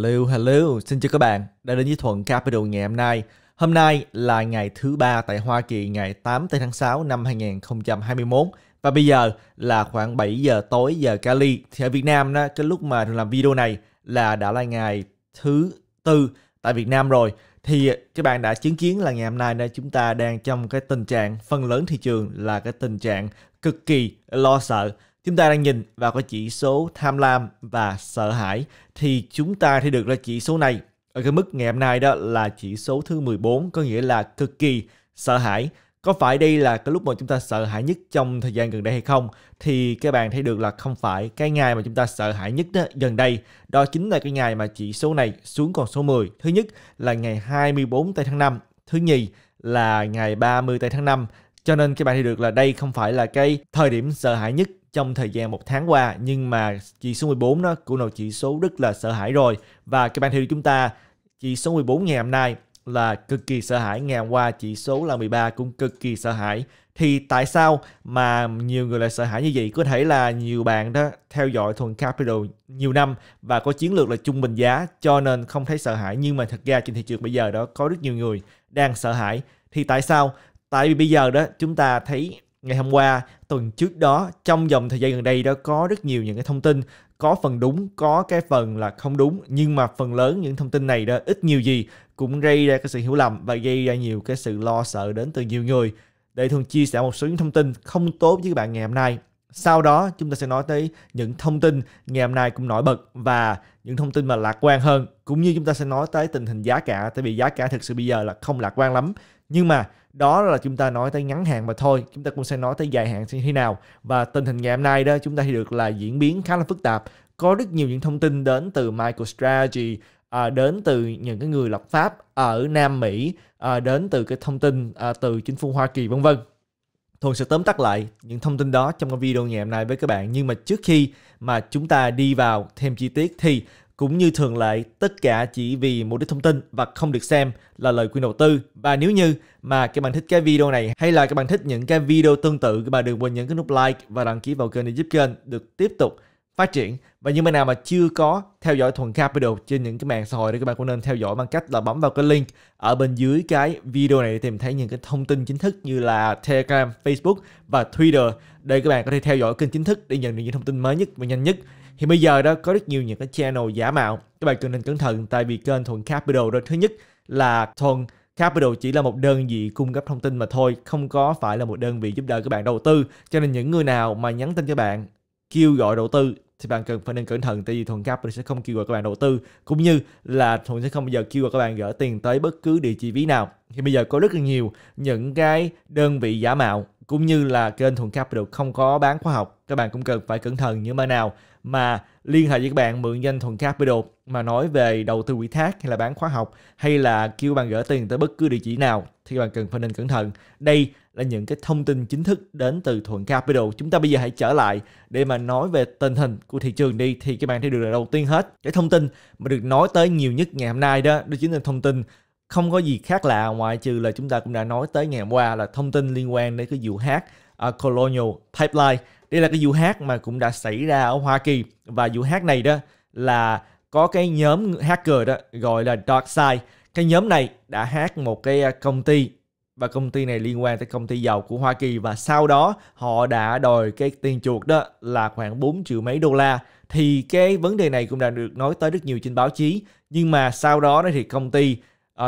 Hello, hello, xin chào các bạn đã đến với Thuận Capital ngày hôm nay. Hôm nay là ngày thứ ba tại Hoa Kỳ ngày 8 tháng 6 năm 2021 và bây giờ là khoảng 7 giờ tối giờ Cali. Thì ở Việt Nam đó, cái lúc mà làm video này là đã là ngày thứ tư tại Việt Nam rồi. Thì các bạn đã chứng kiến là ngày hôm nay đây chúng ta đang trong cái tình trạng phần lớn thị trường là cái tình trạng cực kỳ lo sợ chúng ta đang nhìn vào cái chỉ số tham lam và sợ hãi thì chúng ta thấy được là chỉ số này ở cái mức ngày hôm nay đó là chỉ số thứ 14 có nghĩa là cực kỳ sợ hãi. Có phải đây là cái lúc mà chúng ta sợ hãi nhất trong thời gian gần đây hay không? Thì các bạn thấy được là không phải cái ngày mà chúng ta sợ hãi nhất đó, gần đây. Đó chính là cái ngày mà chỉ số này xuống còn số 10. Thứ nhất là ngày 24 tây tháng 5. Thứ nhì là ngày 30 tây tháng 5. Cho nên các bạn thấy được là đây không phải là cái thời điểm sợ hãi nhất trong thời gian một tháng qua nhưng mà chỉ số 14 nó cũng là chỉ số rất là sợ hãi rồi và các bạn theo chúng ta chỉ số 14 ngày hôm nay là cực kỳ sợ hãi ngày hôm qua chỉ số là 13 cũng cực kỳ sợ hãi thì tại sao mà nhiều người lại sợ hãi như vậy có thể là nhiều bạn đó theo dõi thuần capital nhiều năm và có chiến lược là trung bình giá cho nên không thấy sợ hãi nhưng mà thật ra trên thị trường bây giờ đó có rất nhiều người đang sợ hãi thì tại sao tại vì bây giờ đó chúng ta thấy ngày hôm qua tuần trước đó trong dòng thời gian gần đây đã có rất nhiều những cái thông tin có phần đúng có cái phần là không đúng nhưng mà phần lớn những thông tin này đã ít nhiều gì cũng gây ra cái sự hiểu lầm và gây ra nhiều cái sự lo sợ đến từ nhiều người để thường chia sẻ một số những thông tin không tốt với các bạn ngày hôm nay sau đó chúng ta sẽ nói tới những thông tin ngày hôm nay cũng nổi bật và những thông tin mà lạc quan hơn cũng như chúng ta sẽ nói tới tình hình giá cả tại vì giá cả thực sự bây giờ là không lạc quan lắm nhưng mà đó là chúng ta nói tới ngắn hạn mà thôi chúng ta cũng sẽ nói tới dài hạn như thế nào và tình hình ngày hôm nay đó chúng ta thấy được là diễn biến khá là phức tạp có rất nhiều những thông tin đến từ MicroStrategy à, đến từ những cái người lập pháp ở Nam Mỹ à, đến từ cái thông tin à, từ chính phủ Hoa Kỳ vân vân Thuần sẽ tóm tắt lại những thông tin đó trong cái video ngày hôm nay với các bạn. Nhưng mà trước khi mà chúng ta đi vào thêm chi tiết thì cũng như thường lệ, tất cả chỉ vì mục đích thông tin và không được xem là lời khuyên đầu tư. Và nếu như mà các bạn thích cái video này hay là các bạn thích những cái video tương tự, các bạn đừng quên nhấn cái nút like và đăng ký vào kênh để giúp kênh được tiếp tục phát triển và những bạn nào mà chưa có theo dõi Thuần Capital trên những cái mạng xã hội thì các bạn cũng nên theo dõi bằng cách là bấm vào cái link ở bên dưới cái video này để tìm thấy những cái thông tin chính thức như là Telegram, Facebook và Twitter để các bạn có thể theo dõi kênh chính thức để nhận được những thông tin mới nhất và nhanh nhất thì bây giờ đó có rất nhiều những cái channel giả mạo các bạn cần nên cẩn thận tại vì kênh thuận capital đó thứ nhất là thuận Capital chỉ là một đơn vị cung cấp thông tin mà thôi, không có phải là một đơn vị giúp đỡ các bạn đầu tư. Cho nên những người nào mà nhắn tin cho bạn kêu gọi đầu tư thì bạn cần phải nên cẩn thận tại vì thuận capital sẽ không kêu gọi các bạn đầu tư cũng như là thuận sẽ không bao giờ kêu gọi các bạn gửi tiền tới bất cứ địa chỉ ví nào thì bây giờ có rất là nhiều những cái đơn vị giả mạo cũng như là kênh Thuận Capital không có bán khóa học các bạn cũng cần phải cẩn thận những bạn nào mà liên hệ với các bạn mượn danh Thuận Capital mà nói về đầu tư ủy thác hay là bán khóa học hay là kêu bạn gửi tiền tới bất cứ địa chỉ nào thì các bạn cần phải nên cẩn thận đây là những cái thông tin chính thức đến từ Thuận Capital chúng ta bây giờ hãy trở lại để mà nói về tình hình của thị trường đi thì các bạn thấy được là đầu tiên hết cái thông tin mà được nói tới nhiều nhất ngày hôm nay đó đó chính là thông tin không có gì khác lạ ngoại trừ là chúng ta cũng đã nói tới ngày hôm qua là thông tin liên quan đến cái vụ hát uh, à, Colonial Pipeline. Đây là cái vụ hát mà cũng đã xảy ra ở Hoa Kỳ và vụ hát này đó là có cái nhóm hacker đó gọi là DarkSide. Cái nhóm này đã hát một cái à, công ty và công ty này liên quan tới công ty dầu của Hoa Kỳ và sau đó họ đã đòi cái tiền chuột đó là khoảng 4 triệu mấy đô la thì cái vấn đề này cũng đã được nói tới rất nhiều trên báo chí nhưng mà sau đó thì công ty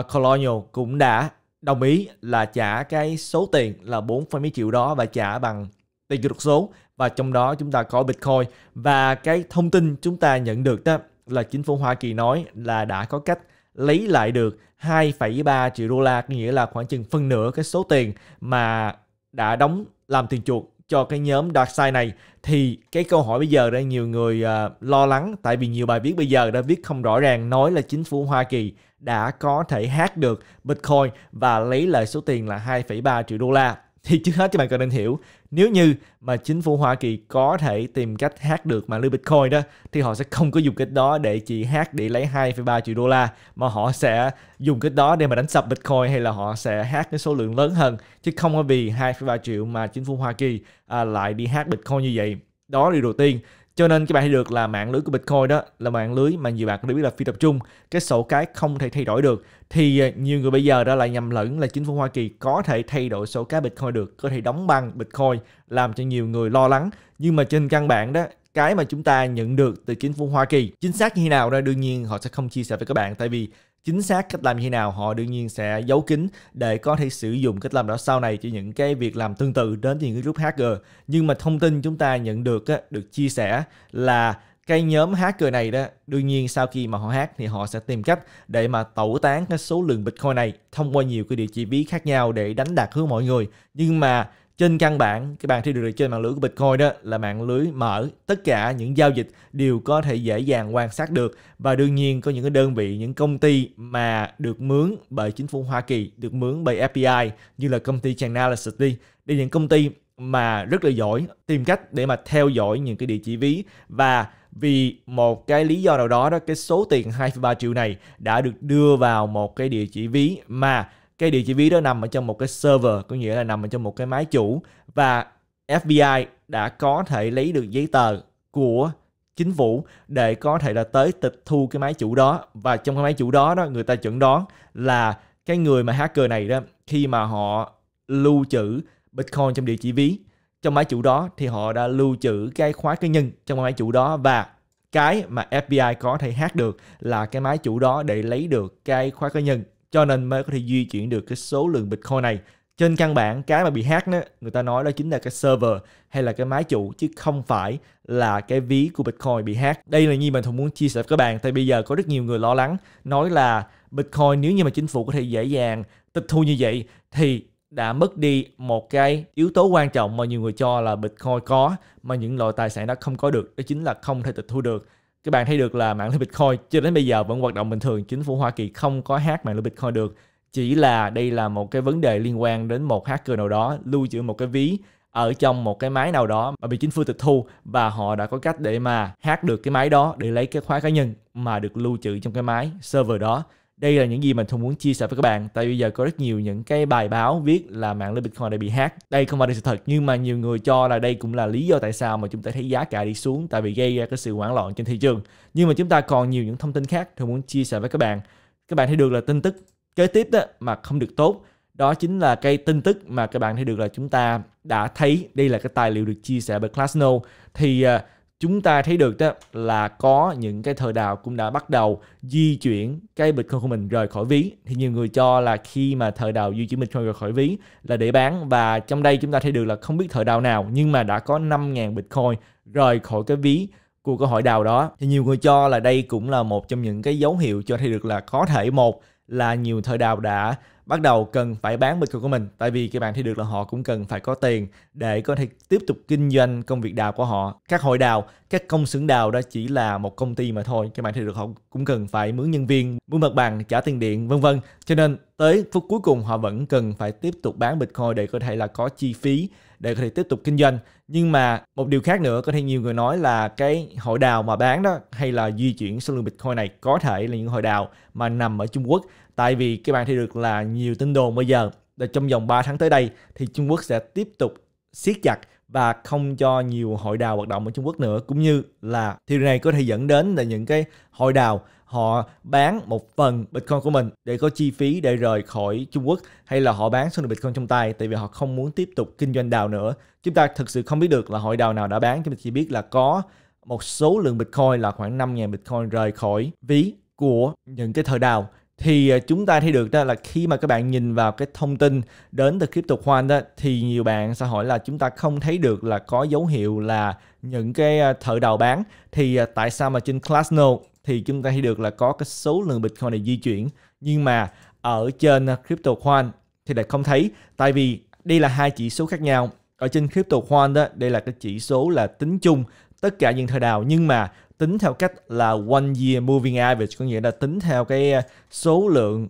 uh, Colonial cũng đã đồng ý là trả cái số tiền là 4,1 triệu đó và trả bằng tiền kỹ thuật số và trong đó chúng ta có Bitcoin và cái thông tin chúng ta nhận được đó là chính phủ Hoa Kỳ nói là đã có cách lấy lại được 2,3 triệu đô la nghĩa là khoảng chừng phân nửa cái số tiền mà đã đóng làm tiền chuột cho cái nhóm dark side này thì cái câu hỏi bây giờ đã nhiều người uh, lo lắng tại vì nhiều bài viết bây giờ đã viết không rõ ràng nói là chính phủ Hoa Kỳ đã có thể hack được Bitcoin và lấy lại số tiền là 2,3 triệu đô la thì trước hết các bạn cần nên hiểu nếu như mà chính phủ Hoa Kỳ có thể tìm cách hát được mạng lưới Bitcoin đó thì họ sẽ không có dùng cách đó để chỉ hát để lấy 2,3 triệu đô la mà họ sẽ dùng cách đó để mà đánh sập Bitcoin hay là họ sẽ hát cái số lượng lớn hơn chứ không có vì 2,3 triệu mà chính phủ Hoa Kỳ à, lại đi hát Bitcoin như vậy đó là điều đầu tiên cho nên các bạn thấy được là mạng lưới của Bitcoin đó là mạng lưới mà nhiều bạn cũng đã biết là phi tập trung cái sổ cái không thể thay đổi được thì à, nhiều người bây giờ đó là nhầm lẫn là chính phủ Hoa Kỳ có thể thay đổi sổ cái Bitcoin được có thể đóng băng Bitcoin làm cho nhiều người lo lắng nhưng mà trên căn bản đó cái mà chúng ta nhận được từ chính phủ Hoa Kỳ chính xác như thế nào đó đương nhiên họ sẽ không chia sẻ với các bạn tại vì chính xác cách làm như thế nào họ đương nhiên sẽ giấu kín để có thể sử dụng cách làm đó sau này cho những cái việc làm tương tự đến từ những cái group hacker nhưng mà thông tin chúng ta nhận được á, được chia sẻ là cái nhóm hacker này đó đương nhiên sau khi mà họ hack thì họ sẽ tìm cách để mà tẩu tán cái số lượng bitcoin này thông qua nhiều cái địa chỉ ví khác nhau để đánh đạt hướng mọi người nhưng mà trên căn bản cái bàn thi được trên mạng lưới của Bitcoin đó là mạng lưới mở tất cả những giao dịch đều có thể dễ dàng quan sát được và đương nhiên có những cái đơn vị những công ty mà được mướn bởi chính phủ Hoa Kỳ được mướn bởi FBI như là công ty Chainalysis đi những công ty mà rất là giỏi tìm cách để mà theo dõi những cái địa chỉ ví và vì một cái lý do nào đó đó cái số tiền 2,3 triệu này đã được đưa vào một cái địa chỉ ví mà cái địa chỉ ví đó nằm ở trong một cái server có nghĩa là nằm ở trong một cái máy chủ và FBI đã có thể lấy được giấy tờ của chính phủ để có thể là tới tịch thu cái máy chủ đó và trong cái máy chủ đó đó người ta chuẩn đoán là cái người mà hacker này đó khi mà họ lưu trữ Bitcoin trong địa chỉ ví trong máy chủ đó thì họ đã lưu trữ cái khóa cá nhân trong máy chủ đó và cái mà FBI có thể hack được là cái máy chủ đó để lấy được cái khóa cá nhân cho nên mới có thể di chuyển được cái số lượng Bitcoin này. Trên căn bản cái mà bị hack đó, người ta nói đó chính là cái server hay là cái máy chủ chứ không phải là cái ví của Bitcoin bị hack. Đây là như mình thường muốn chia sẻ với các bạn tại bây giờ có rất nhiều người lo lắng nói là Bitcoin nếu như mà chính phủ có thể dễ dàng tịch thu như vậy thì đã mất đi một cái yếu tố quan trọng mà nhiều người cho là Bitcoin có mà những loại tài sản đó không có được đó chính là không thể tịch thu được các bạn thấy được là mạng lưới Bitcoin cho đến bây giờ vẫn hoạt động bình thường. Chính phủ Hoa Kỳ không có hack mạng lưới Bitcoin được. Chỉ là đây là một cái vấn đề liên quan đến một hacker nào đó lưu trữ một cái ví ở trong một cái máy nào đó mà bị chính phủ tịch thu và họ đã có cách để mà hack được cái máy đó để lấy cái khóa cá nhân mà được lưu trữ trong cái máy server đó đây là những gì mình thường muốn chia sẻ với các bạn tại bây giờ có rất nhiều những cái bài báo viết là mạng lưới bitcoin đã bị hack đây không phải là sự thật nhưng mà nhiều người cho là đây cũng là lý do tại sao mà chúng ta thấy giá cả đi xuống tại vì gây ra cái sự hoảng loạn trên thị trường nhưng mà chúng ta còn nhiều những thông tin khác thường muốn chia sẻ với các bạn các bạn thấy được là tin tức kế tiếp đó mà không được tốt đó chính là cái tin tức mà các bạn thấy được là chúng ta đã thấy đây là cái tài liệu được chia sẻ bởi Classno thì uh, chúng ta thấy được đó là có những cái thợ đào cũng đã bắt đầu di chuyển cái Bitcoin của mình rời khỏi ví. Thì nhiều người cho là khi mà thợ đào di chuyển Bitcoin rời khỏi ví là để bán và trong đây chúng ta thấy được là không biết thợ đào nào nhưng mà đã có 5.000 Bitcoin rời khỏi cái ví của cái hội đào đó. Thì nhiều người cho là đây cũng là một trong những cái dấu hiệu cho thấy được là có thể một là nhiều thợ đào đã bắt đầu cần phải bán Bitcoin của mình tại vì các bạn thì được là họ cũng cần phải có tiền để có thể tiếp tục kinh doanh công việc đào của họ các hội đào các công xưởng đào đó chỉ là một công ty mà thôi các bạn thì được họ cũng cần phải mướn nhân viên mướn mặt bằng trả tiền điện vân vân cho nên tới phút cuối cùng họ vẫn cần phải tiếp tục bán Bitcoin để có thể là có chi phí để có thể tiếp tục kinh doanh nhưng mà một điều khác nữa có thể nhiều người nói là cái hội đào mà bán đó hay là di chuyển số lượng bitcoin này có thể là những hội đào mà nằm ở Trung Quốc tại vì các bạn thấy được là nhiều tin đồn bây giờ là trong vòng 3 tháng tới đây thì Trung Quốc sẽ tiếp tục siết chặt và không cho nhiều hội đào hoạt động ở Trung Quốc nữa cũng như là điều này có thể dẫn đến là những cái hội đào họ bán một phần Bitcoin của mình để có chi phí để rời khỏi Trung Quốc hay là họ bán số lượng Bitcoin trong tay tại vì họ không muốn tiếp tục kinh doanh đào nữa. Chúng ta thực sự không biết được là hội đào nào đã bán, chúng ta chỉ biết là có một số lượng Bitcoin là khoảng 5.000 Bitcoin rời khỏi ví của những cái thợ đào thì à, chúng ta thấy được đó là khi mà các bạn nhìn vào cái thông tin đến từ crypto khoan đó thì nhiều bạn sẽ hỏi là chúng ta không thấy được là có dấu hiệu là những cái à, thợ đào bán thì à, tại sao mà trên classno thì chúng ta thấy được là có cái số lượng Bitcoin này di chuyển nhưng mà ở trên à, crypto khoan thì lại không thấy tại vì đây là hai chỉ số khác nhau ở trên crypto khoan đó đây là cái chỉ số là tính chung tất cả những thời đào nhưng mà tính theo cách là one year moving average có nghĩa là tính theo cái à, số lượng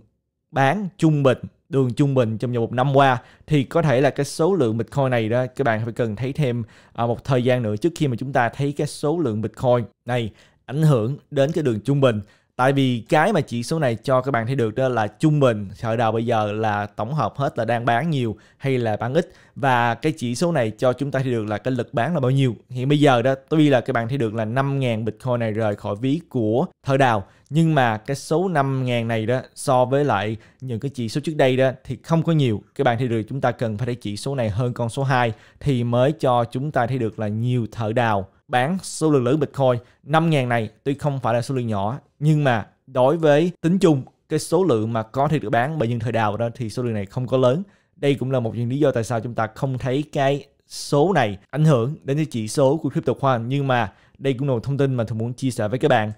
bán trung bình đường trung bình trong vòng một năm qua thì có thể là cái số lượng bitcoin này đó các bạn phải cần thấy thêm à, một thời gian nữa trước khi mà chúng ta thấy cái số lượng bitcoin này ảnh hưởng đến cái đường trung bình tại vì cái mà chỉ số này cho các bạn thấy được đó là trung bình khởi đầu bây giờ là tổng hợp hết là đang bán nhiều hay là bán ít và cái chỉ số này cho chúng ta thấy được là cái lực bán là bao nhiêu hiện bây giờ đó tuy là các bạn thấy được là 5.000 bitcoin này rời khỏi ví của thợ đào nhưng mà cái số 5.000 này đó so với lại những cái chỉ số trước đây đó thì không có nhiều các bạn thấy được chúng ta cần phải thấy chỉ số này hơn con số 2 thì mới cho chúng ta thấy được là nhiều thợ đào bán số lượng lớn Bitcoin. 5.000 này tuy không phải là số lượng nhỏ nhưng mà đối với tính chung cái số lượng mà có thể được bán bởi những thời đào đó thì số lượng này không có lớn. Đây cũng là một những lý do tại sao chúng ta không thấy cái số này ảnh hưởng đến cái chỉ số của crypto khoan nhưng mà đây cũng là một thông tin mà tôi muốn chia sẻ với các bạn